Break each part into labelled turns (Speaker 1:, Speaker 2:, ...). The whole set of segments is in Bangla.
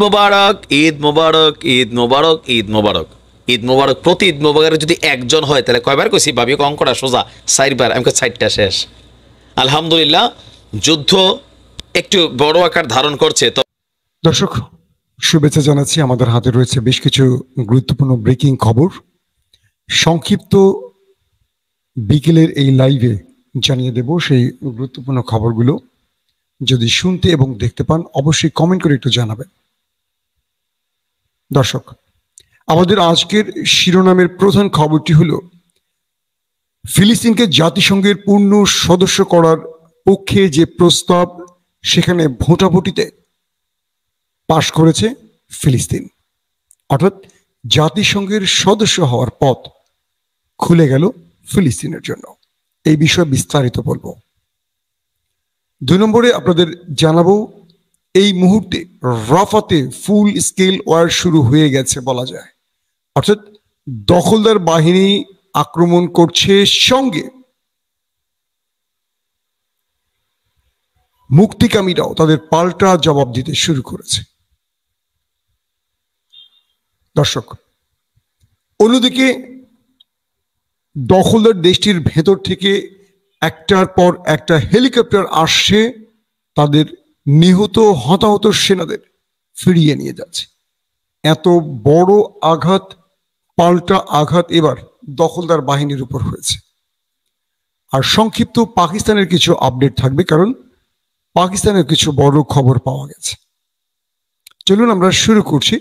Speaker 1: মোবারক ঈদ মোবারক ঈদ মোবারক ঈদ মোবারক ঈদ মোবারক প্রতি ঈদ মোবারক যদি একজন হয় তাহলে কয়বার কইছি ভাবি অঙ্কটা সোজা চারবার আমি চারটা শেষ আলহামদুলিল্লাহ যুদ্ধ একটু বড় আকার ধারণ করছে তো দর্শক
Speaker 2: শুভেচ্ছা জানাচ্ছি আমাদের হাতে রয়েছে বেশ কিছু গুরুত্বপূর্ণ ব্রেকিং খবর সংক্ষিপ্ত বিকেলের এই লাইভে জানিয়ে দেব সেই গুরুত্বপূর্ণ খবরগুলো যদি শুনতে এবং দেখতে পান অবশ্যই কমেন্ট করে একটু জানাবেন দর্শক আমাদের আজকের শিরোনামের প্রধান খবরটি হল ফিলিস্তিনকে জাতিসংঘের পূর্ণ সদস্য করার পক্ষে যে প্রস্তাব সেখানে ভোটাভুটিতে পাশ করেছে ফিলিস্তিন অর্থাৎ জাতিসংঘের সদস্য হওয়ার পথ খুলে গেল ফিলিস্তিনের জন্য এই বিষয়ে বিস্তারিত বলবো দুই নম্বরে আপনাদের জানাবো এই মুহূর্তে রফাতে ফুল স্কেল ওয়ার শুরু হয়ে গেছে বলা যায় অর্থাৎ দখলদার বাহিনী আক্রমণ করছে সঙ্গে মুক্তিকামীরাও তাদের পাল্টা জবাব দিতে শুরু করেছে দর্শক অন্যদিকে দখলদার দেশটির ভেতর থেকে একটার পর একটা হেলিকপ্টার আসছে তাদের নিহত হতাহত সেনাদের ফিরিয়ে নিয়ে যাচ্ছে এত বড় আঘাত পাল্টা আঘাত এবার দখলদার বাহিনীর উপর হয়েছে আর সংক্ষিপ্ত পাকিস্তানের কিছু আপডেট থাকবে কারণ পাকিস্তানের কিছু বড় খবর পাওয়া গেছে
Speaker 3: চলুন আমরা শুরু করছি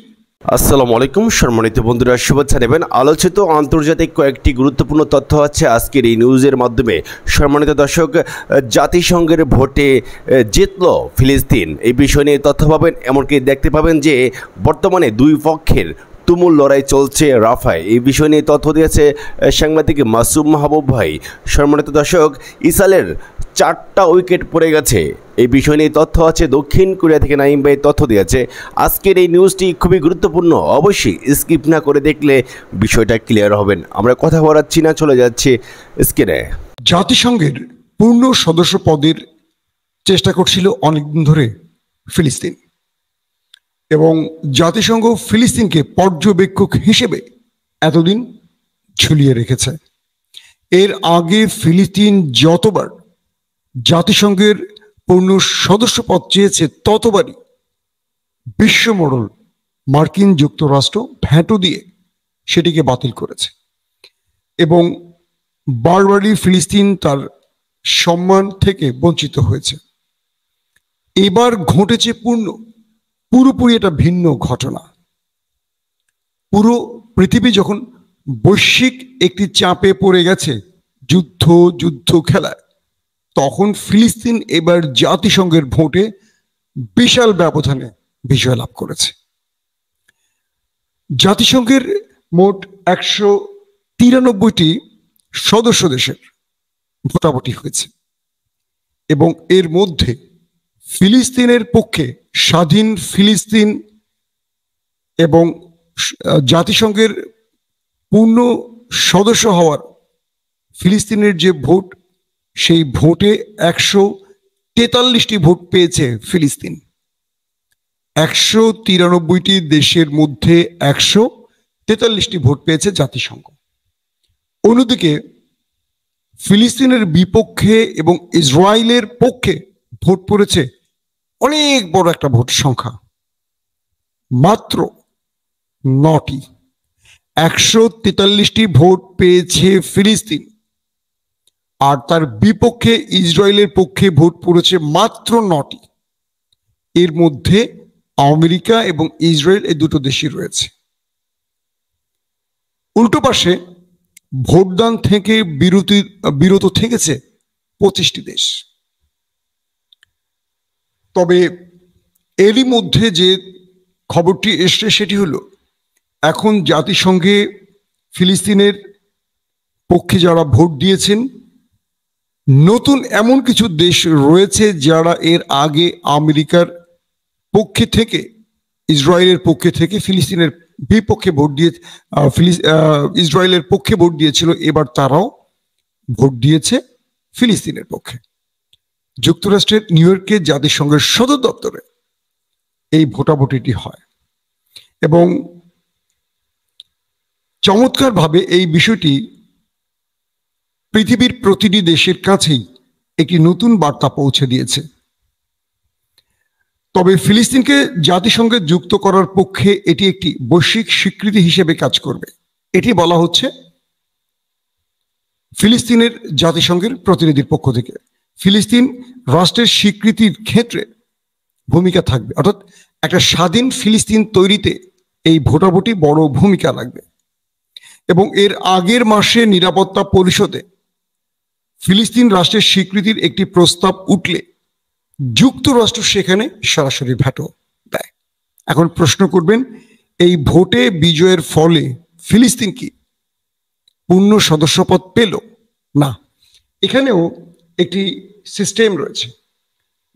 Speaker 3: আসসালামু আলাইকুম সম্মানিত বন্ধুরা শুভেচ্ছা নেবেন আলোচিত আন্তর্জাতিক কয়েকটি গুরুত্বপূর্ণ তথ্য আছে আজকের এই নিউজের মাধ্যমে সম্মানিত দর্শক জাতিসংঘের ভোটে জিতল ফিলিস্তিন এই বিষয় নিয়ে তথ্য পাবেন এমনকি দেখতে পাবেন যে বর্তমানে দুই পক্ষের তুমুল লড়াই চলছে রাফায় এই বিষয় নিয়ে তথ্য দিয়েছে সাংবাদিক মাসুম মাহবুব ভাই সম্মানিত দর্শক ইসালের চারটা উইকেট পড়ে গেছে এই বিষয় নিয়ে তথ্য আছে দক্ষিণ কোরিয়া থেকে নাইম ভাই তথ্য দিয়েছে আজকের এই নিউজটি খুবই গুরুত্বপূর্ণ অবশ্যই স্কিপ না করে দেখলে বিষয়টা ক্লিয়ার হবেন আমরা কথা বলাচ্ছি না চলে যাচ্ছি স্ক্রিনে
Speaker 2: জাতিসংঘের পূর্ণ সদস্য পদের চেষ্টা করছিল অনেকদিন ধরে ফিলিস্তিন এবং জাতিসংঘ ফিলিস্তিনকে পর্যবেক্ষক হিসেবে এতদিন ঝুলিয়ে রেখেছে এর আগে ফিলিস্তিন যতবার জাতিসংঘের পূর্ণ সদস্যপদ চেয়েছে ততবারই বিশ্ব মার্কিন যুক্তরাষ্ট্র ভ্যাটো দিয়ে সেটিকে বাতিল করেছে এবং বারবারই ফিলিস্তিন তার সম্মান থেকে বঞ্চিত হয়েছে এবার ঘটেছে পূর্ণ পুরোপুরি এটা ভিন্ন ঘটনা পুরো পৃথিবী যখন বৈশ্বিক একটি চাপে পড়ে গেছে যুদ্ধ যুদ্ধ খেলায় তখন ফিলিস্তিন এবার জাতিসংঘের ভোটে বিশাল ব্যবধানে বিজয় লাভ করেছে জাতিসংঘের মোট একশো তিরানব্বইটি সদস্য দেশের ভোটাভুটি হয়েছে এবং এর মধ্যে ফিলিস্তিনের পক্ষে স্বাধীন ফিলিস্তিন এবং জাতিসংঘের পূর্ণ সদস্য হওয়ার ফিলিস্তিনের যে ভোট সেই ভোটে একশো তেতাল্লিশটি ভোট পেয়েছে ফিলিস্তিন একশো তিরানব্বইটি দেশের মধ্যে একশো তেতাল্লিশটি ভোট পেয়েছে জাতিসংঘ অন্যদিকে ফিলিস্তিনের বিপক্ষে এবং ইসরায়েলের পক্ষে ভোট পড়েছে অনেক বড় একটা ভোট সংখ্যা মাত্র নটি একশো তেতাল্লিশটি ভোট পেয়েছে ফিলিস্তিন আর তার বিপক্ষে ইসরায়েলের পক্ষে ভোট পড়েছে মাত্র নটি এর মধ্যে আমেরিকা এবং ইসরায়েল এই দুটো দেশই রয়েছে উল্টো পাশে ভোটদান থেকে বিরতি বিরত থেকেছে পঁচিশটি দেশ তবে এরই মধ্যে যে খবরটি এসছে সেটি হলো এখন জাতিসংঘে ফিলিস্তিনের পক্ষে যারা ভোট দিয়েছেন নতুন এমন কিছু দেশ রয়েছে যারা এর আগে আমেরিকার পক্ষে থেকে ইসরায়েলের পক্ষে থেকে ফিলিস্তিনের বিপক্ষে ভোট দিয়ে ইসরায়েলের পক্ষে ভোট দিয়েছিল এবার তারাও ভোট দিয়েছে ফিলিস্তিনের পক্ষে যুক্তরাষ্ট্রের নিউ ইয়র্কে জাতিসংঘের সদর দপ্তরে এই ভোটাভুটিটি হয় এবং চমৎকারভাবে এই বিষয়টি পৃথিবীর প্রতিটি দেশের কাছেই একটি নতুন বার্তা পৌঁছে দিয়েছে তবে ফিলিস্তিনকে জাতিসংঘে যুক্ত করার পক্ষে এটি একটি বৈশ্বিক স্বীকৃতি হিসেবে কাজ করবে এটি বলা হচ্ছে ফিলিস্তিনের জাতিসংঘের প্রতিনিধির পক্ষ থেকে ফিলিস্তিন রাষ্ট্রের স্বীকৃতির ক্ষেত্রে ভূমিকা থাকবে অর্থাৎ একটা স্বাধীন ফিলিস্তিন তৈরিতে এই ভোটাভুটি বড় ভূমিকা লাগবে এবং এর আগের মাসে নিরাপত্তা পরিষদে ফিলিস্তিন রাষ্ট্রের স্বীকৃতির একটি প্রস্তাব উঠলে যুক্তরাষ্ট্র সেখানে সরাসরি ভাট দেয় এখন প্রশ্ন করবেন এই ভোটে বিজয়ের ফলে ফিলিস্তিন কি পূর্ণ সদস্যপদ পেল না এখানেও একটি সিস্টেম রয়েছে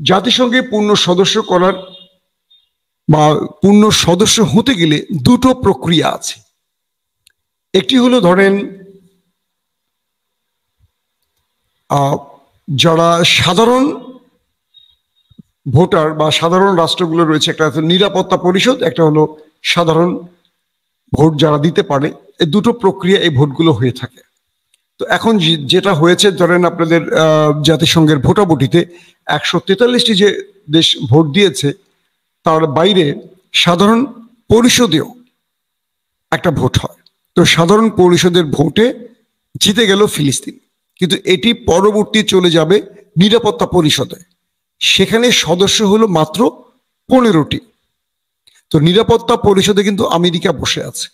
Speaker 2: জাতিসংঘে পূর্ণ সদস্য করার বা পূর্ণ সদস্য হতে গেলে দুটো প্রক্রিয়া আছে একটি হলো ধরেন যারা সাধারণ ভোটার বা সাধারণ রাষ্ট্রগুলো রয়েছে একটা নিরাপত্তা পরিষদ একটা হলো সাধারণ ভোট যারা দিতে পারে এই দুটো প্রক্রিয়া এই ভোটগুলো হয়ে থাকে তো এখন যেটা হয়েছে ধরেন আপনাদের জাতিসংঘের ভোটাভুটিতে একশো তেতাল্লিশটি যে দেশ ভোট দিয়েছে তার বাইরে সাধারণ পরিষদেও একটা ভোট হয় তো সাধারণ পরিষদের ভোটে জিতে গেল ফিলিস্তিন কিন্তু এটি পরবর্তী চলে যাবে নিরাপত্তা পরিষদে সেখানে সদস্য হলো মাত্র পনেরোটি তো নিরাপত্তা পরিষদে কিন্তু আমেরিকা বসে আছে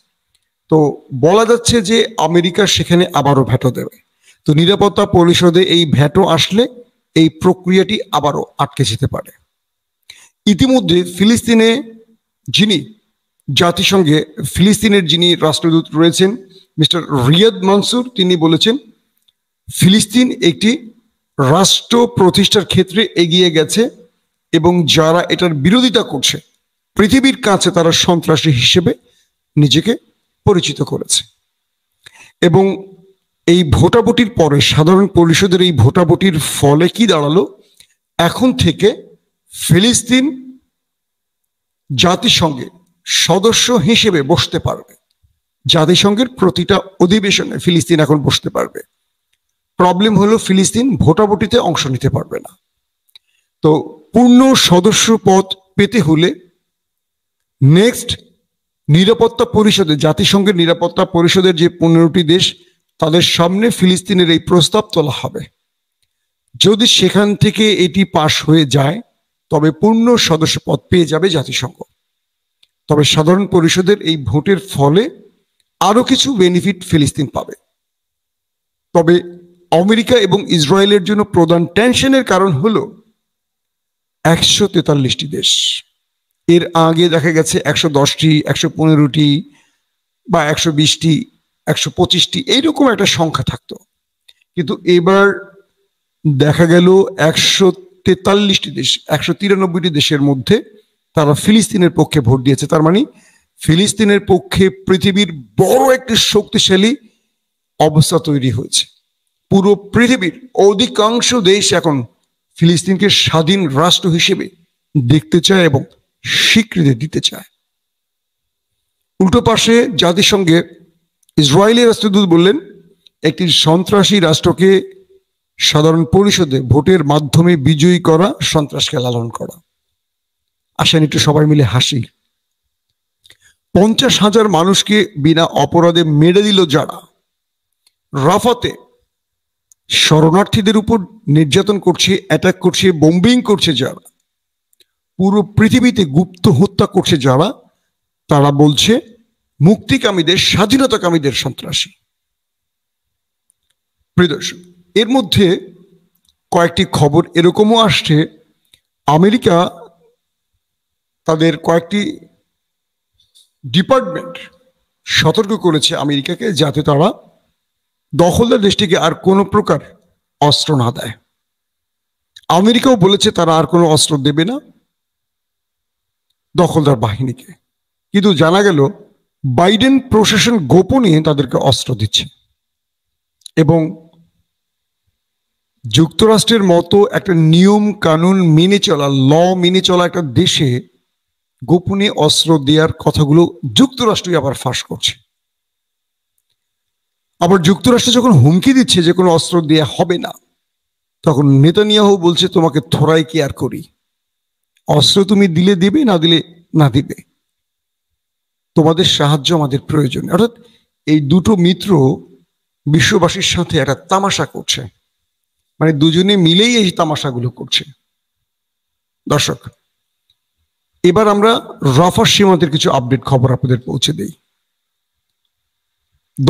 Speaker 2: তো বলা যাচ্ছে যে আমেরিকা সেখানে আবারও ভ্যাটো দেবে তো নিরাপত্তা পরিষদে এই ভ্যাটো আসলে এই প্রক্রিয়াটি আবারও আটকে যেতে পারে ইতিমধ্যে ফিলিস্তিনে যিনি জাতিসংঘে ফিলিস্তিনের যিনি রাষ্ট্রদূত রয়েছেন মিস্টার রিয়াদ মনসুর তিনি বলেছেন ফিলিস্তিন একটি রাষ্ট্র প্রতিষ্ঠার ক্ষেত্রে এগিয়ে গেছে এবং যারা এটার বিরোধিতা করছে পৃথিবীর কাছে তারা সন্ত্রাসী হিসেবে নিজেকে পরিচিত করেছে এবং এই ভোটাভুটির পরে সাধারণ পরিষদের এই ভোটাভুটির ফলে কি দাঁড়ালো এখন থেকে ফিলিস্তিন জাতিসংঘে সদস্য হিসেবে বসতে পারবে জাতিসংঘের প্রতিটা অধিবেশনে ফিলিস্তিন এখন বসতে পারবে প্রবলেম হলো ফিলিস্তিন ভোটাভুটিতে অংশ নিতে পারবে না তো পূর্ণ সদস্য পদ পেতে হলে নেক্সট নিরাপত্তা পরিষদে জাতিসংঘের নিরাপত্তা পরিষদের যে পনেরোটি দেশ তাদের সামনে ফিলিস্তিনের এই প্রস্তাব তোলা হবে যদি সেখান থেকে এটি পাশ হয়ে যায় তবে পূর্ণ সদস্য পদ পেয়ে যাবে জাতিসংঘ তবে সাধারণ পরিষদের এই ভোটের ফলে আরো কিছু বেনিফিট ফিলিস্তিন পাবে তবে আমেরিকা এবং ইসরায়েলের জন্য প্রধান টেনশনের কারণ হল একশো তেতাল্লিশটি দেশ এর আগে দেখা গেছে একশো দশটি একশো পনেরোটি বা একশো বিশটি একশো পঁচিশটি এইরকম একটা সংখ্যা থাকতো কিন্তু এবার দেখা গেল একশো তেতাল্লিশটি দেশ একশো তিরানব্বইটি দেশের মধ্যে তারা ফিলিস্তিনের পক্ষে ভোট দিয়েছে তার মানে ফিলিস্তিনের পক্ষে পৃথিবীর বড় একটি শক্তিশালী অবস্থা তৈরি হয়েছে পুরো পৃথিবীর অধিকাংশ দেশ এখন ফিলিস্তিনকে স্বাধীন রাষ্ট্র হিসেবে দেখতে চায় এবং স্বীকৃতি দিতে চায় উল্টো পাশে জাতিসংঘে ইসরায়েলি রাষ্ট্রদূত বললেন একটি সন্ত্রাসী রাষ্ট্রকে সাধারণ পরিষদে ভোটের মাধ্যমে বিজয়ী করা সন্ত্রাসকে লালন করা আসেন একটু সবাই মিলে হাসি পঞ্চাশ হাজার মানুষকে বিনা অপরাধে মেরে দিল যারা রাফাতে শরণার্থীদের উপর নির্যাতন করছে অ্যাটাক করছে বোম্বিং করছে যারা পুরো পৃথিবীতে গুপ্ত হত্যা করছে যারা তারা বলছে মুক্তিকামীদের স্বাধীনতাকামীদের সন্ত্রাসী প্রিয়দর্শক এর মধ্যে কয়েকটি খবর এরকমও আসছে আমেরিকা তাদের কয়েকটি ডিপার্টমেন্ট সতর্ক করেছে আমেরিকাকে যাতে তারা দখলদার দেশটিকে আর কোনো প্রকার অস্ত্র না দেয় আমেরিকাও বলেছে তারা আর কোনো অস্ত্র দেবে না দখলদার বাহিনীকে কিন্তু জানা গেল বাইডেন প্রশাসন গোপনে তাদেরকে অস্ত্র দিচ্ছে এবং যুক্তরাষ্ট্রের মতো একটা নিয়ম কানুন মেনে চলা ল মেনে চলা একটা দেশে গোপনে অস্ত্র দেওয়ার কথাগুলো যুক্তরাষ্ট্রই আবার ফাঁস করছে আবার যুক্তরাষ্ট্র যখন হুমকি দিচ্ছে যে কোনো অস্ত্র দেওয়া হবে না তখন নেতানিয়াহু বলছে তোমাকে থোড়াই কেয়ার করি অস্ত্র তুমি দিলে দিবে না দিলে না দিবে তোমাদের সাহায্য আমাদের প্রয়োজন অর্থাৎ এই দুটো মিত্র বিশ্ববাসীর সাথে একটা তামাশা করছে মানে দুজনে মিলেই এই তামাশাগুলো করছে দর্শক এবার আমরা রফার সীমান্তের কিছু আপডেট খবর আপনাদের পৌঁছে দেই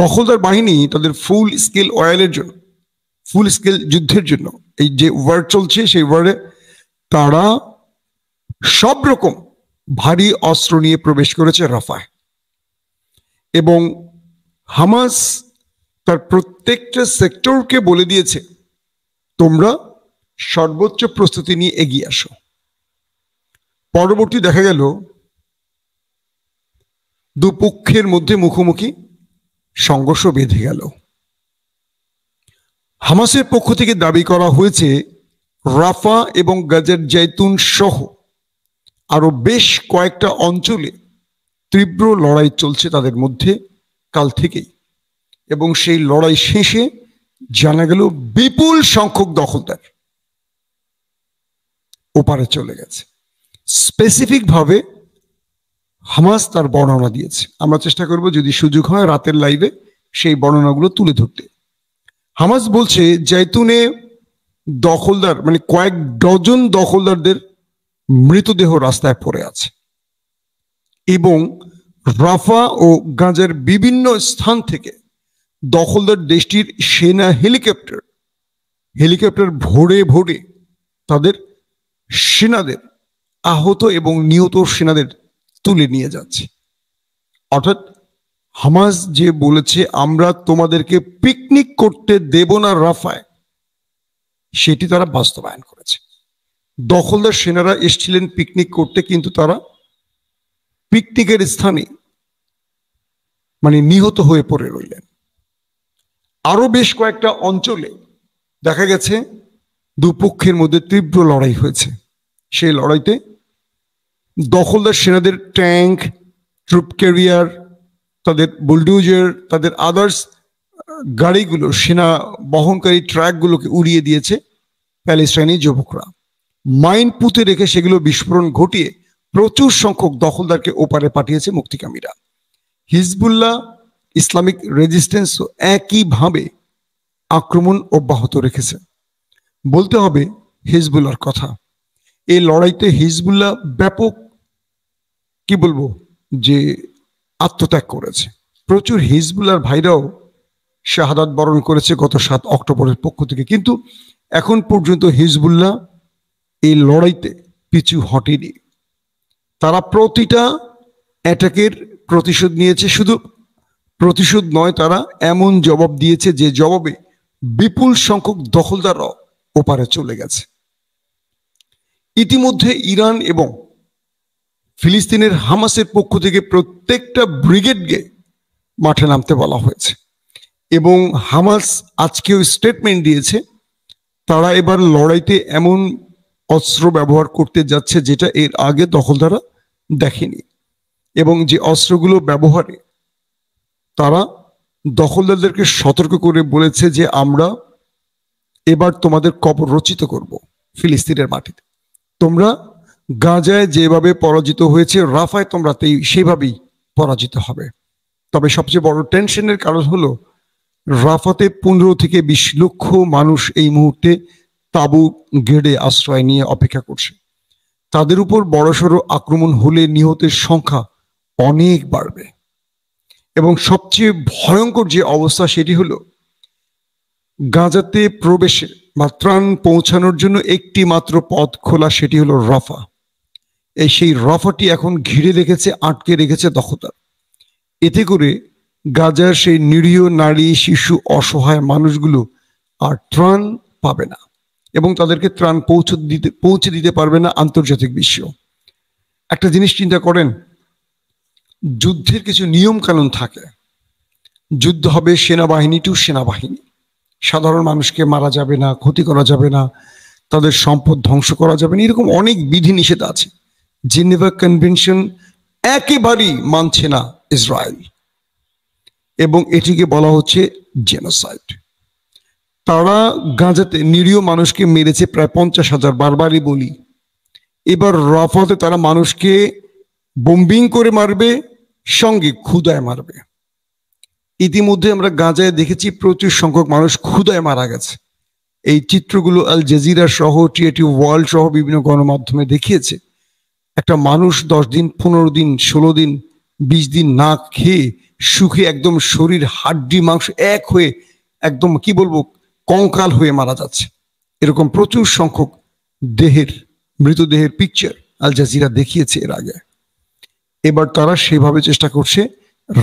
Speaker 2: দখলদার বাহিনী তাদের ফুল স্কেল অয়েলের জন্য ফুল স্কেল যুদ্ধের জন্য এই যে ওয়ার চলছে সেই ওয়ারে তারা সব রকম ভারী অস্ত্র নিয়ে প্রবেশ করেছে রাফায় এবং হামাস তার প্রত্যেকটা সেক্টরকে বলে দিয়েছে তোমরা সর্বোচ্চ প্রস্তুতি নিয়ে এগিয়ে আসো পরবর্তী দেখা গেল দুপক্ষের মধ্যে মুখোমুখি সংঘর্ষ বেঁধে গেল হামাসের পক্ষ থেকে দাবি করা হয়েছে রাফা এবং গাজার জৈতুন সহ আরো বেশ কয়েকটা অঞ্চলে তীব্র লড়াই চলছে তাদের মধ্যে কাল থেকেই এবং সেই লড়াই শেষে জানা গেল বিপুল সংখ্যক দখলদার ওপারে চলে গেছে স্পেসিফিকভাবে হামাস তার বর্ণনা দিয়েছে আমরা চেষ্টা করব যদি সুযোগ হয় রাতের লাইভে সেই বর্ণনাগুলো তুলে ধরতে হামাস বলছে জৈতুনে দখলদার মানে কয়েক ডজন দখলদারদের মৃতদেহ রাস্তায় পড়ে আছে এবং রাফা ও গাজার বিভিন্ন স্থান থেকে দখলদার দেশটির সেনা হেলিকপ্টার হেলিকপ্টার ভোরে ভোরে তাদের সেনাদের আহত এবং নিহত সেনাদের তুলে নিয়ে যাচ্ছে অর্থাৎ হামাস যে বলেছে আমরা তোমাদেরকে পিকনিক করতে দেব না রাফায় সেটি তারা বাস্তবায়ন করেছে দখলদার সেনারা এসছিলেন পিকনিক করতে কিন্তু তারা পিকনিকের স্থানে মানে নিহত হয়ে পড়ে রইলেন আরো বেশ কয়েকটা অঞ্চলে দেখা গেছে দুপক্ষের মধ্যে তীব্র লড়াই হয়েছে সেই লড়াইতে দখলদার সেনাদের ট্যাঙ্ক ট্রুপ ক্যারিয়ার তাদের বুলডুজার তাদের আদার্স গাড়িগুলো সেনা বহনকারী ট্র্যাকগুলোকে উড়িয়ে দিয়েছে প্যালেস্টাইনি যুবকরা মাইন পুঁতে রেখে সেগুলো বিস্ফোরণ ঘটিয়ে প্রচুর সংখ্যক দখলদারকে ওপারে পাঠিয়েছে মুক্তিকামীরা হিজবুল্লাহ ইসলামিক রেজিস্ট্যান্সও একইভাবে আক্রমণ অব্যাহত রেখেছে বলতে হবে হিজবুল্লার কথা এই লড়াইতে হিজবুল্লাহ ব্যাপক কি বলবো যে আত্মত্যাগ করেছে প্রচুর হিজবুলার ভাইরাও শাহাদাত বরণ করেছে গত সাত অক্টোবরের পক্ষ থেকে কিন্তু এখন পর্যন্ত হিজবুল্লাহ এই লড়াইতে পিছু হটেনি তারা প্রতিটা অ্যাটাকের প্রতিশোধ নিয়েছে শুধু প্রতিশোধ নয় তারা এমন জবাব দিয়েছে যে জবাবে বিপুল সংখ্যক দখলদাররাও ওপারে চলে গেছে ইতিমধ্যে ইরান এবং ফিলিস্তিনের হামাসের পক্ষ থেকে প্রত্যেকটা ব্রিগেডকে মাঠে নামতে বলা হয়েছে এবং হামাস আজকেও স্টেটমেন্ট দিয়েছে তারা এবার লড়াইতে এমন অস্ত্র ব্যবহার করতে যাচ্ছে যেটা এর আগে দখলদারা দেখেনি এবং যে অস্ত্রগুলো ব্যবহারে তারা দখলদারদেরকে সতর্ক করে বলেছে যে আমরা এবার তোমাদের কবর রচিত করব ফিলিস্তিনের মাটিতে তোমরা গাজায় যেভাবে পরাজিত হয়েছে রাফায় তোমরা সেভাবেই পরাজিত হবে তবে সবচেয়ে বড় টেনশনের কারণ হলো রাফাতে পনেরো থেকে বিশ লক্ষ মানুষ এই মুহূর্তে তাবু গেড়ে আশ্রয় নিয়ে অপেক্ষা করছে তাদের উপর বড়সড় আক্রমণ হলে নিহতের সংখ্যা অনেক বাড়বে এবং সবচেয়ে ভয়ঙ্কর যে অবস্থা সেটি হলো গাজাতে প্রবেশে বা ত্রাণ পৌঁছানোর জন্য একটি মাত্র পথ খোলা সেটি হলো রাফা এই সেই রফাটি এখন ঘিরে রেখেছে আটকে রেখেছে দক্ষতা এতে করে গাজার সেই নিরীহ নারী শিশু অসহায় মানুষগুলো আর ত্রাণ পাবে না এবং তাদেরকে ত্রাণ পৌঁছে দিতে পৌঁছে দিতে পারবে না আন্তর্জাতিক বিশ্ব একটা জিনিস চিন্তা করেন যুদ্ধের কিছু নিয়ম কানুন থাকে যুদ্ধ হবে সেনাবাহিনী টু সেনাবাহিনী সাধারণ মানুষকে মারা যাবে না ক্ষতি করা যাবে না তাদের সম্পদ ধ্বংস করা যাবে না এরকম অনেক বিধি নিষেধ আছে জিনেভা কনভেনশন একেবারেই মানছে না ইসরায়েল এবং এটিকে বলা হচ্ছে জেনোসাইড তারা গাঁজাতে নিরীহ মানুষকে মেরেছে প্রায় পঞ্চাশ হাজার বারবারই বলি এবার রফাতে তারা মানুষকে বোম্বিং করে মারবে সঙ্গে ক্ষুদায় মারবে ইতিমধ্যে আমরা গাঁজায় দেখেছি প্রচুর সংখ্যক মানুষ ক্ষুদায় মারা গেছে এই চিত্রগুলো আল জাজিরা সহ টিএটি ওয়ার্ল্ড সহ বিভিন্ন গণমাধ্যমে দেখিয়েছে একটা মানুষ দশ দিন পনেরো দিন ষোলো দিন বিশ দিন না খেয়ে সুখে একদম শরীর হাড্ডি মাংস এক হয়ে একদম কি বলবো কঙ্কাল হয়ে মারা যাচ্ছে এরকম প্রচুর সংখ্যক দেহের মৃতদেহের পিকচার আল জাজিরা দেখিয়েছে এর আগে এবার তারা সেভাবে চেষ্টা করছে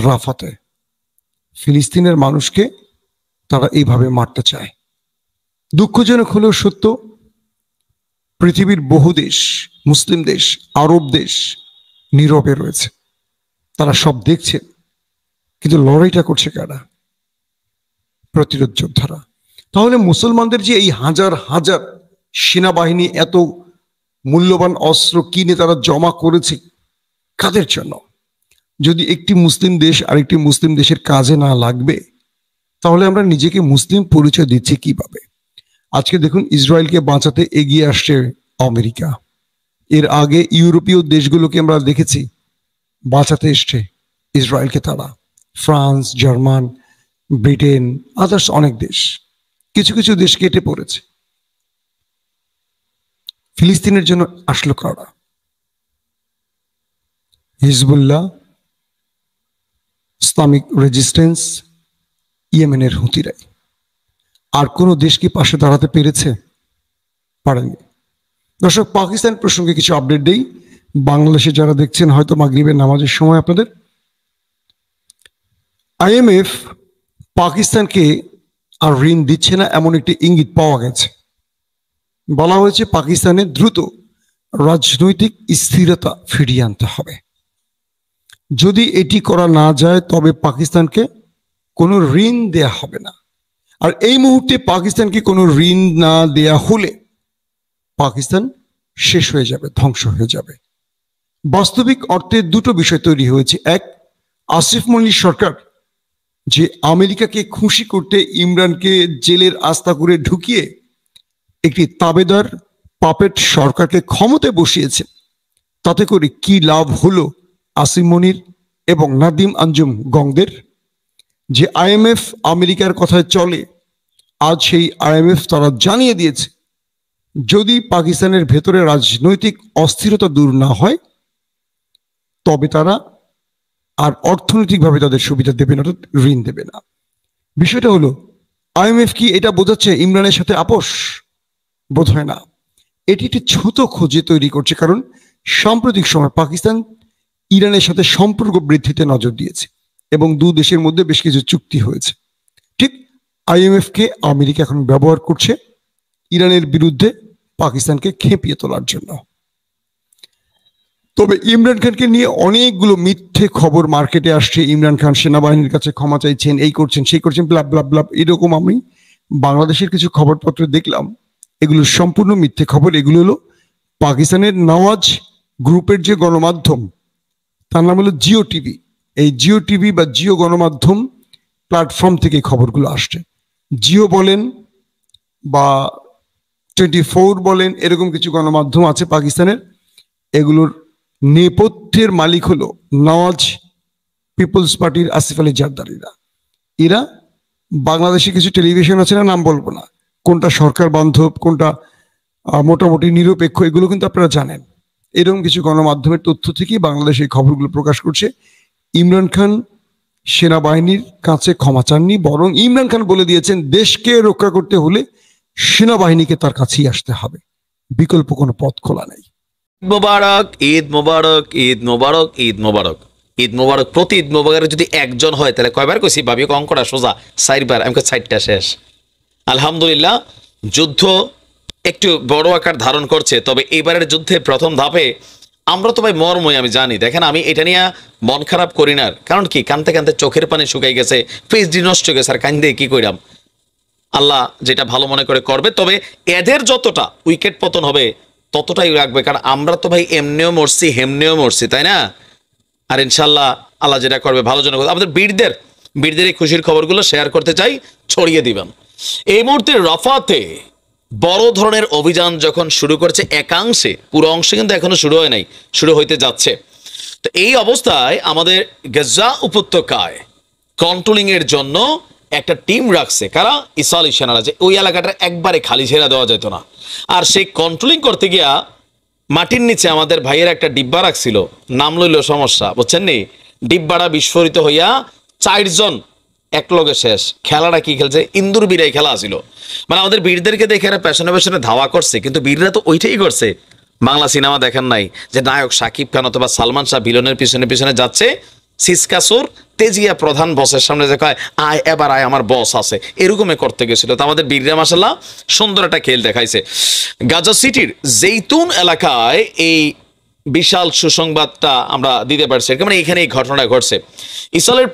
Speaker 2: রাফাতে ফিলিস্তিনের মানুষকে তারা এইভাবে মারতে চায় দুঃখজনক হলেও সত্য পৃথিবীর বহু দেশ মুসলিম দেশ আরব দেশ নীরবে রয়েছে তারা সব দেখছে কিন্তু লড়াইটা করছে কারা প্রতিরোধ যোদ্ধারা তাহলে মুসলমানদের যে এই হাজার হাজার সেনাবাহিনী এত মূল্যবান অস্ত্র কিনে তারা জমা করেছে কাদের জন্য যদি একটি মুসলিম দেশ আরেকটি মুসলিম দেশের কাজে না লাগবে তাহলে আমরা নিজেকে মুসলিম পরিচয় দিচ্ছি কিভাবে আজকে দেখুন ইসরায়েলকে বাঁচাতে এগিয়ে আসছে আমেরিকা এর আগে ইউরোপীয় দেশগুলোকে আমরা দেখেছি বাঁচাতে এসছে ইসরায়েলকে তারা ফ্রান্স জার্মান ব্রিটেন আদার্স অনেক দেশ কিছু কিছু দেশ কেটে পড়েছে ফিলিস্তিনের জন্য আসলো কারা হিজবুল্লাহ ইসলামিক রেজিস্টেন্স ইয়েমেনের হুতিরাই আর কোনো দেশ কি পাশে দাঁড়াতে পেরেছে পারেনি দর্শক পাকিস্তান প্রসঙ্গে কিছু আপডেট দিই বাংলাদেশে যারা দেখছেন হয়তো মাগরিবের নামাজের সময় আপনাদের আইএমএফ পাকিস্তানকে আর ঋণ দিচ্ছে না এমন একটি ইঙ্গিত পাওয়া গেছে বলা হয়েছে পাকিস্তানে দ্রুত রাজনৈতিক স্থিরতা ফিরিয়ে আনতে হবে যদি এটি করা না যায় তবে পাকিস্তানকে কোনো ঋণ দেয়া হবে না আর এই মুহূর্তে পাকিস্তানকে কোনো ঋণ না দেয়া হলে পাকিস্তান শেষ হয়ে যাবে ধ্বংস হয়ে যাবে বাস্তবিক অর্থে দুটো বিষয় তৈরি হয়েছে এক আসিফ মল্লিক সরকার যে আমেরিকাকে খুশি করতে ইমরানকে জেলের আস্থা করে ঢুকিয়ে একটি তাবেদার পাপেট সরকারকে ক্ষমতায় বসিয়েছে তাতে করে কি লাভ হলো আসিম মনির এবং নাদিম আঞ্জুম গঙ্গের যে আইএমএফ আমেরিকার কথায় চলে আজ সেই আইএমএফ তারা জানিয়ে দিয়েছে যদি পাকিস্তানের ভেতরে রাজনৈতিক অস্থিরতা দূর না হয় তবে তারা আর অর্থনৈতিকভাবে তাদের সুবিধা দেবে না ঋণ দেবে না বিষয়টা হলো আইএমএফ কি এটা বোঝাচ্ছে ইমরানের সাথে আপোষ বোধ হয় না এটি একটি ছোট খোঁজে তৈরি করছে কারণ সাম্প্রতিক সময় পাকিস্তান ইরানের সাথে সম্পর্ক বৃদ্ধিতে নজর দিয়েছে এবং দু দেশের মধ্যে বেশ কিছু চুক্তি হয়েছে ঠিক আইএমএফকে আমেরিকা এখন ব্যবহার করছে ইরানের বিরুদ্ধে পাকিস্তানকে খেপিয়ে তোলার জন্য তবে ইমরান খানকে নিয়ে অনেকগুলো মিথ্যে খবর মার্কেটে আসছে ইমরান খান সেনাবাহিনীর কাছে ক্ষমা চাইছেন এই করছেন সেই করছেন ব্লাব ব্লাব ব্লাব এরকম আমি বাংলাদেশের কিছু খবরপত্র দেখলাম এগুলো সম্পূর্ণ মিথ্যে খবর এগুলো হলো পাকিস্তানের নওয়াজ গ্রুপের যে গণমাধ্যম তার নাম হলো জিও টিভি এই জিও টিভি বা জিও গণমাধ্যম প্ল্যাটফর্ম থেকে খবরগুলো আসছে জিও বলেন বা টোয়েন্টি ফোর বলেন এরকম কিছু গণমাধ্যম আছে পাকিস্তানের এগুলোর নেপথ্যের মালিক হলো নওয়াজ পিপলস পার্টির আসিফ আলী জারদারিরা এরা বাংলাদেশে কিছু টেলিভিশন আছে না নাম বলবো না কোনটা সরকার বান্ধব কোনটা মোটামুটি নিরপেক্ষ এগুলো কিন্তু আপনারা জানেন এরকম কিছু গণমাধ্যমের তথ্য থেকেই বাংলাদেশে এই খবরগুলো প্রকাশ করছে ইমরান খান সেনাবাহিনীর কাছে ক্ষমা চাননি বরং ইমরান খান বলে দিয়েছেন দেশকে রক্ষা করতে হলে সেনাবাহিনীকে তার কাছেই আসতে হবে বিকল্প কোনো পথ খোলা নাই
Speaker 1: মোবারক ঈদ মোবারক ঈদ মোবারক ঈদ মোবারক ঈদ মোবারক প্রতি ঈদ মোবারক যদি একজন হয় তাহলে কয়বার কইছি ভাবি অঙ্কটা সোজা চারবার আমি চারটা শেষ আলহামদুলিল্লাহ যুদ্ধ একটু বড় আকার ধারণ করছে তবে এবারের যুদ্ধে প্রথম ধাপে আমরা তো ভাই মর্মই আমি জানি দেখেন আমি এটা নিয়ে মন খারাপ করি না কারণ কি কানতে কানতে চোখের পানি শুকাই গেছে ডি নষ্ট হয়ে গেছে আর কান দিয়ে কী করিলাম আল্লাহ যেটা ভালো মনে করে করবে তবে এদের যতটা উইকেট পতন হবে ততটাই রাখবে কারণ আমরা তো ভাই এমনিও মরছি হেমনিও মরছি তাই না আর ইনশাল্লাহ আল্লাহ যেটা করবে ভালো জন্য আমাদের বীরদের বীরদের এই খুশির খবরগুলো শেয়ার করতে চাই ছড়িয়ে দিবেন এই মুহূর্তে রফাতে বড় ধরনের অভিযান যখন শুরু করেছে একাংশে পুরো অংশে কিন্তু এখনো শুরু হয় নাই শুরু হইতে যাচ্ছে তো এই অবস্থায় আমাদের গেজা উপত্যকায় কন্ট্রোলিংয়ের জন্য একটা টিম রাখছে কারা ইসালি সেনারা যে ওই এলাকাটা একবারে খালি ছেড়া দেওয়া যেত না আর সেই কন্ট্রোলিং করতে গিয়া মাটির নিচে আমাদের ভাইয়ের একটা ডিব্বা রাখছিল নাম লইল সমস্যা বুঝছেন নি ডিব্বাটা বিস্ফোরিত হইয়া চারজন একলগে শেষ খেলাটা কি খেলছে ইন্দুর বিরাই খেলা আসিল মানে আমাদের বীরদেরকে দেখে এরা পেছনে পেছনে ধাওয়া করছে কিন্তু বীররা তো ওইটাই করছে বাংলা সিনেমা দেখেন নাই যে নায়ক সাকিব খান অথবা সালমান শাহ ভিলনের পিছনে পিছনে যাচ্ছে সিসকাসুর তেজিয়া প্রধান বসের সামনে যে কয় আয় এবার আয় আমার বস আছে এরকমই করতে গেছিল তো আমাদের বীররা মাসাল্লাহ সুন্দর একটা খেল দেখাইছে গাজা সিটির জেইতুন এলাকায় এই বিশাল সুসংবাদটা আমরা দিতে পারছি মানে এখানে এই ঘটনা ঘটছে ইসরায়েলের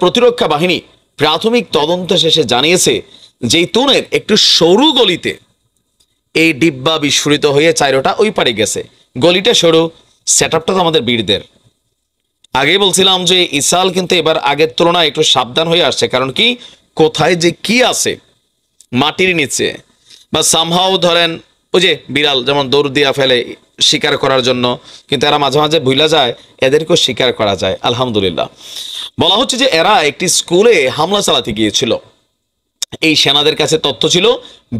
Speaker 1: প্রতিরক্ষা বাহিনী প্রাথমিক তদন্ত শেষে জানিয়েছে যে তুনের একটু সরু গলিতে এই ডিব্বা বিস্ফোরিত হয়ে চাইরোটা ওই পারে গেছে গলিটা সরু সেট আপটা তো আমাদের বীরদের আগে বলছিলাম যে ইসাল কিন্তু এবার আগের তুলনায় একটু সাবধান হয়ে আসছে কারণ কি কোথায় যে কি আছে মাটির নিচে বা সামহাও ধরেন ওই যে বিড়াল যেমন দৌড় দিয়া ফেলে স্বীকার করার জন্য কিন্তু এরা মাঝে মাঝে ভুলে যায় এদেরকেও স্বীকার করা যায় আলহামদুলিল্লাহ বলা হচ্ছে যে এরা একটি স্কুলে হামলা চালাতে গিয়েছিল এই সেনাদের কাছে তথ্য ছিল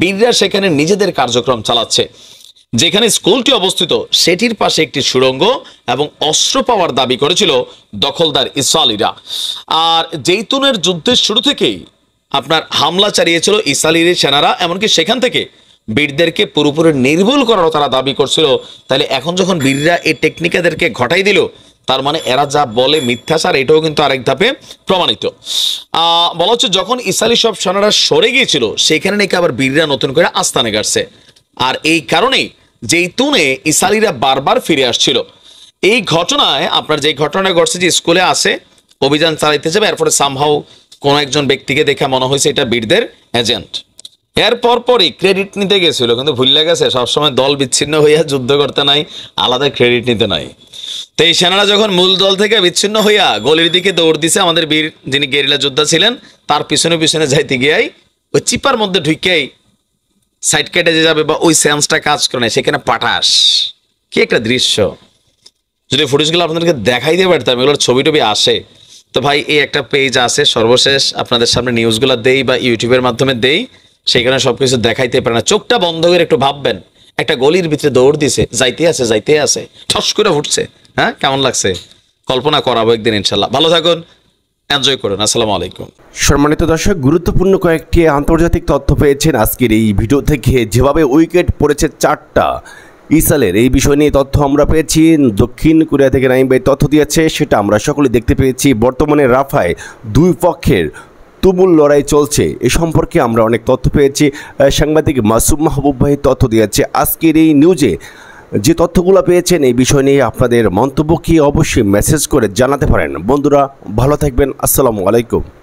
Speaker 1: বীররা সেখানে নিজেদের কার্যক্রম চালাচ্ছে যেখানে স্কুলটি অবস্থিত সেটির পাশে একটি সুড়ঙ্গ এবং অস্ত্র পাওয়ার দাবি করেছিল দখলদার ইসালিরা আর জৈতুনের যুদ্ধের শুরু থেকেই আপনার হামলা চালিয়েছিল ইসালির সেনারা এমনকি সেখান থেকে বীরদেরকে পুরোপুরি নির্ভুল করারও তারা দাবি করছিল তাহলে এখন যখন বীররা এই টেকনিকাদেরকে ঘটাই দিল তার মানে এরা যা বলে মিথ্যাচার এটাও কিন্তু আরেক ধাপে প্রমাণিত বলা হচ্ছে যখন ইসালি সব সেনারা সরে গিয়েছিল সেখানে নাকি আবার বীররা নতুন করে আস্থানে গাড়ছে আর এই কারণেই যেই তুনে ইসালিরা বারবার ফিরে আসছিল এই ঘটনায় আপনার যে ঘটনা ঘটছে যে স্কুলে আসে অভিযান চালাইতে যাবে এরপরে সামহাও কোন একজন ব্যক্তিকে দেখে মনে হয়েছে এটা বীরদের এজেন্ট এর পরপরই ক্রেডিট নিতে গেছিল কিন্তু ভুললে গেছে সবসময় দল বিচ্ছিন্ন হইয়া যুদ্ধ করতে নাই আলাদা ক্রেডিট নিতে নাই তো এই সেনারা যখন মূল দল থেকে বিচ্ছিন্ন হইয়া গলির দিকে দৌড় দিছে আমাদের বীর যিনি গেরিলা যোদ্ধা ছিলেন তার পিছনে পিছনে যাইতে গিয়াই ওই চিপার মধ্যে ঢুকিয়াই সাইড কেটে যে যাবে বা ওই সেন্সটা কাজ করে সেখানে পাঠাস কি একটা দৃশ্য যদি ফুটেজগুলো আপনাদেরকে দেখাই দিয়ে পারতাম এগুলোর ছবি টবি আসে তো ভাই এই একটা পেজ আছে সর্বশেষ আপনাদের সামনে নিউজগুলো দেই বা ইউটিউবের মাধ্যমে দেই সেখানে সবকিছু দেখাইতে পারে না চোখটা বন্ধ করে একটু ভাববেন একটা গলির ভিতরে দৌড় দিছে যাইতে আছে যাইতে আছে ঠস করে ফুটছে হ্যাঁ কেমন লাগছে কল্পনা করাবো একদিন ইনশাল্লাহ ভালো থাকুন এনজয় করুন আসসালামু আলাইকুম
Speaker 3: সম্মানিত দর্শক গুরুত্বপূর্ণ কয়েকটি আন্তর্জাতিক তথ্য পেয়েছেন আজকের এই ভিডিও থেকে যেভাবে উইকেট পড়েছে চারটা ইসালের এই বিষয় নিয়ে তথ্য আমরা পেয়েছি দক্ষিণ কোরিয়া থেকে নাইম ভাই তথ্য দিয়েছে সেটা আমরা সকলে দেখতে পেয়েছি বর্তমানে রাফায় দুই পক্ষের তুমুল লড়াই চলছে এ সম্পর্কে আমরা অনেক তথ্য পেয়েছি সাংবাদিক মাসুম মাহবুব ভাই তথ্য দিয়েছে আজকের এই নিউজে যে তথ্যগুলো পেয়েছেন এই বিষয় নিয়ে আপনাদের মন্তব্য কি অবশ্যই মেসেজ করে জানাতে পারেন বন্ধুরা ভালো থাকবেন আসসালামু আলাইকুম